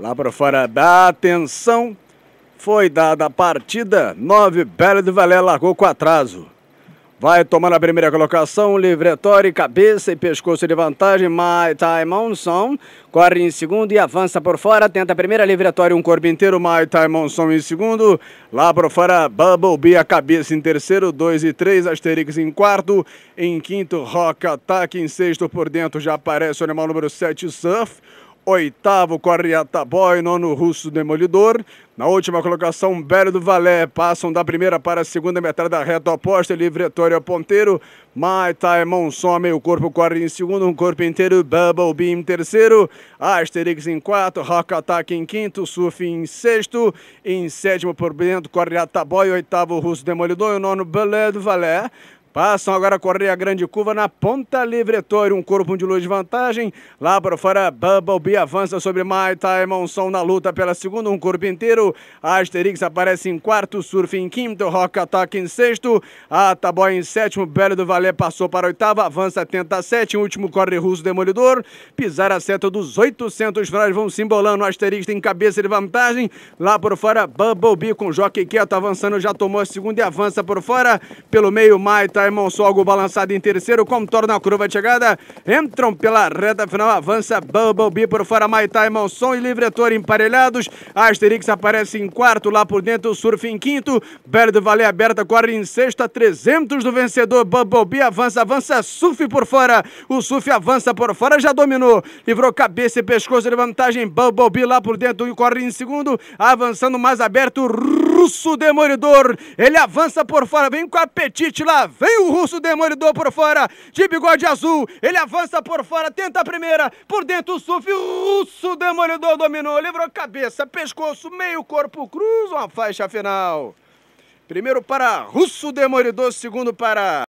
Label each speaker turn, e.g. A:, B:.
A: Lá para fora da atenção, foi dada a partida. nove bela de Valé largou com atraso. Vai tomando a primeira colocação, Livretório, cabeça e pescoço de vantagem, My Time Monson, corre em segundo e avança por fora, tenta a primeira, Livretório, um corpo inteiro, My Time Monson em segundo, lá por fora, Bumblebee, a cabeça em terceiro, dois e três, Asterix em quarto, em quinto, Rock Attack, em sexto, por dentro já aparece o animal número sete Surf, Oitavo, Corriataboy. Nono, Russo Demolidor. Na última colocação, Belo do Valé. Passam da primeira para a segunda metade da reta oposta. Livretório Vitória Ponteiro. Mai Tai Monson, meio corpo, corre em segundo. Um corpo inteiro. Bubble Beam, terceiro. Asterix em quarto. Rock Attack em quinto. Surf em sexto. Em sétimo, por dentro, Corriataboy. Oitavo, Russo Demolidor. E o nono, Belé do Valé. Passam agora a correr a grande curva na ponta livre. Tório, um corpo de luz de vantagem. Lá para fora, Bubble avança sobre Maita e Monson na luta pela segunda, um corpo inteiro. Asterix aparece em quarto, Surf em quinto, Rock Attack em sexto. Ataboy em sétimo, Belo do Valé passou para oitava, avança, tenta sétimo, último corre russo demolidor. Pisar a seta dos 800 frases vão se embolando. Asterix tem cabeça de vantagem. Lá por fora, Bubble com o jockey quieto avançando, já tomou a segunda e avança por fora. Pelo meio, Maita Simon Sogo balançado em terceiro, contorna a curva de chegada, entram pela reta final, avança Bumblebee por fora, Maitá e Som e Livretor emparelhados, Asterix aparece em quarto, lá por dentro, Surf em quinto, Belo do Vale aberta, corre em sexta, 300 do vencedor, Bumblebee avança, avança, Surf por fora, o Surf avança por fora, já dominou, livrou cabeça e pescoço de vantagem, Bumblebee lá por dentro e corre em segundo, avançando mais aberto, russo demolidor. Ele avança por fora, vem com apetite lá. Vem o russo demolidor por fora, de bigode azul. Ele avança por fora, tenta a primeira. Por dentro o surf, russo demolidor dominou. Livrou cabeça, pescoço, meio corpo, cruza uma faixa final. Primeiro para russo demolidor, segundo para.